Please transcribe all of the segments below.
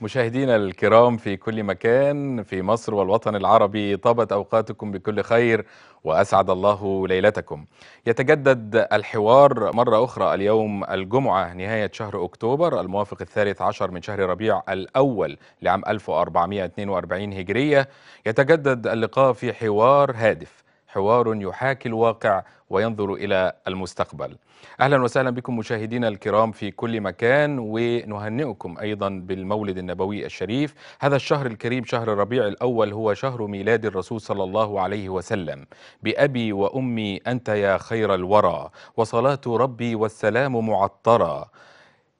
مشاهدينا الكرام في كل مكان في مصر والوطن العربي طابت اوقاتكم بكل خير واسعد الله ليلتكم. يتجدد الحوار مره اخرى اليوم الجمعه نهايه شهر اكتوبر الموافق الثالث عشر من شهر ربيع الاول لعام 1442 هجريه يتجدد اللقاء في حوار هادف حوار يحاكي الواقع وينظر إلى المستقبل أهلا وسهلا بكم مشاهدينا الكرام في كل مكان ونهنئكم أيضا بالمولد النبوي الشريف هذا الشهر الكريم شهر ربيع الأول هو شهر ميلاد الرسول صلى الله عليه وسلم بأبي وأمي أنت يا خير الورى وصلاة ربي والسلام معطرا.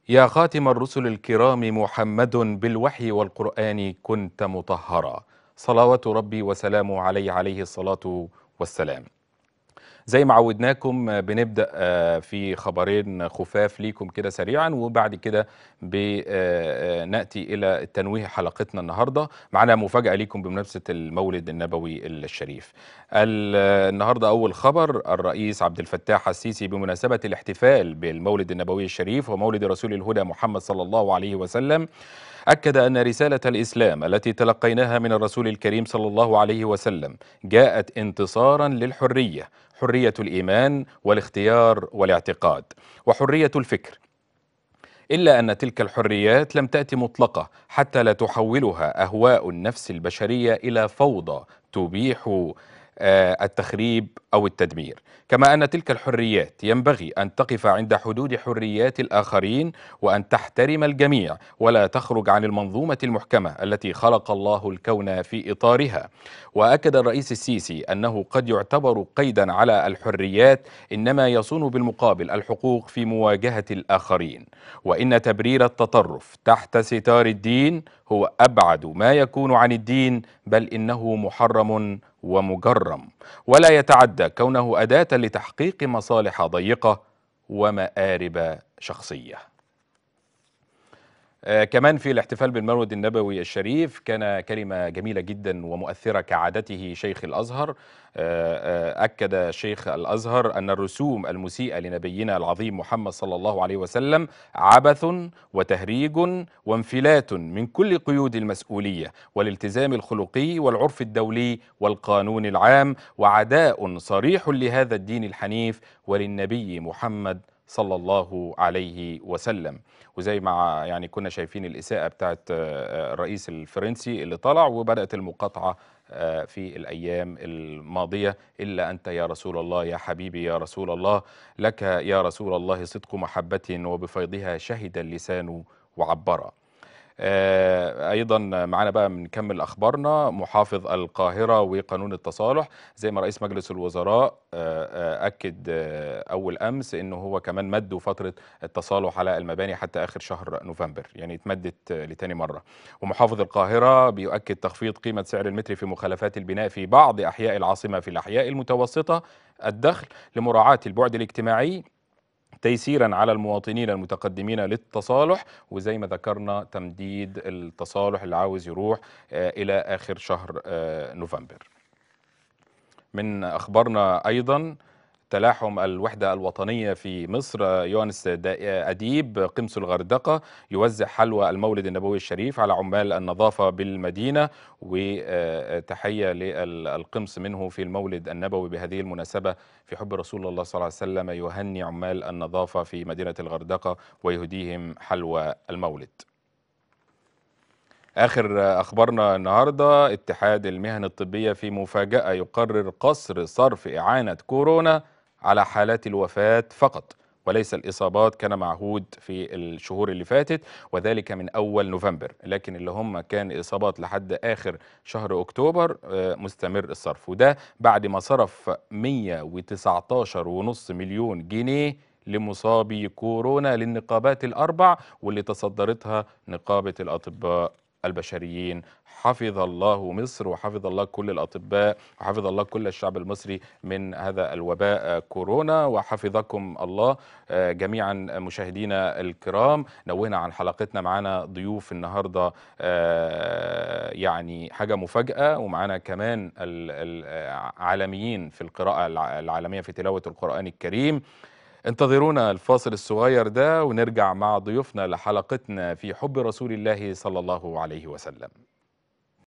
يا خاتم الرسل الكرام محمد بالوحي والقرآن كنت مطهرا صلوات ربي وسلامه عليه عليه الصلاة والسلام والسلام زي ما عودناكم آه، بنبدا آه، في خبرين خفاف ليكم كده سريعا وبعد كده بناتي آه، الى تنويه حلقتنا النهارده معانا مفاجاه ليكم بمناسبه المولد النبوي الشريف النهارده اول خبر الرئيس عبد الفتاح السيسي بمناسبه الاحتفال بالمولد النبوي الشريف ومولد رسول الهدى محمد صلى الله عليه وسلم أكد أن رسالة الإسلام التي تلقيناها من الرسول الكريم صلى الله عليه وسلم جاءت انتصارا للحرية حرية الإيمان والاختيار والاعتقاد وحرية الفكر إلا أن تلك الحريات لم تأتي مطلقة حتى لا تحولها أهواء النفس البشرية إلى فوضى تبيح آه، التخريب او التدمير كما ان تلك الحريات ينبغي ان تقف عند حدود حريات الاخرين وان تحترم الجميع ولا تخرج عن المنظومه المحكمه التي خلق الله الكون في اطارها واكد الرئيس السيسي انه قد يعتبر قيدا على الحريات انما يصون بالمقابل الحقوق في مواجهه الاخرين وان تبرير التطرف تحت ستار الدين هو ابعد ما يكون عن الدين بل انه محرم ومجرم ولا يتعدى كونه أداة لتحقيق مصالح ضيقة ومآرب شخصيه آه، كمان في الاحتفال بالمولد النبوي الشريف كان كلمة جميلة جدا ومؤثرة كعادته شيخ الأزهر آه، آه، أكد شيخ الأزهر أن الرسوم المسيئة لنبينا العظيم محمد صلى الله عليه وسلم عبث وتهريج وانفلات من كل قيود المسؤولية والالتزام الخلقي والعرف الدولي والقانون العام وعداء صريح لهذا الدين الحنيف وللنبي محمد صلى الله عليه وسلم وزي ما يعني كنا شايفين الإساءة بتاعت آه، آه، الرئيس الفرنسي اللي طلع وبدأت المقاطعة آه، في الأيام الماضية إلا أنت يا رسول الله يا حبيبي يا رسول الله لك يا رسول الله صدق محبة وبفيضها شهد اللسان وعبرا آه، ايضا معانا بقى بنكمل اخبارنا محافظ القاهره وقانون التصالح زي ما رئيس مجلس الوزراء آه، آه، اكد اول امس انه هو كمان مدوا فتره التصالح على المباني حتى اخر شهر نوفمبر يعني اتمدت لتاني مره ومحافظ القاهره بيؤكد تخفيض قيمه سعر المتر في مخالفات البناء في بعض احياء العاصمه في الاحياء المتوسطه الدخل لمراعاه البعد الاجتماعي تيسيرا على المواطنين المتقدمين للتصالح وزي ما ذكرنا تمديد التصالح اللي عاوز يروح آه، إلى آخر شهر آه، نوفمبر من أخبارنا أيضا تلاحم الوحدة الوطنية في مصر يونس أديب قمص الغردقة يوزع حلوى المولد النبوي الشريف على عمال النظافة بالمدينة وتحية آه، للقمص منه في المولد النبوي بهذه المناسبة في حب رسول الله صلى الله عليه وسلم يهني عمال النظافة في مدينة الغردقة ويهديهم حلوى المولد آخر أخبارنا النهاردة اتحاد المهن الطبية في مفاجأة يقرر قصر صرف إعانة كورونا على حالات الوفاة فقط وليس الإصابات كان معهود في الشهور اللي فاتت وذلك من أول نوفمبر لكن اللي هم كان إصابات لحد آخر شهر أكتوبر آه، مستمر الصرف وده بعد ما صرف 119.5 مليون جنيه لمصابي كورونا للنقابات الأربع واللي تصدرتها نقابة الأطباء البشريين حفظ الله مصر وحفظ الله كل الأطباء وحفظ الله كل الشعب المصري من هذا الوباء آه، كورونا وحفظكم الله آه، جميعا مشاهدينا الكرام نوهنا عن حلقتنا معانا ضيوف النهاردة آه، يعني حاجة مفاجأة ومعانا كمان العالميين في القراءة العالمية في تلاوة القرآن الكريم انتظرونا الفاصل الصغير ده ونرجع مع ضيوفنا لحلقتنا في حب رسول الله صلى الله عليه وسلم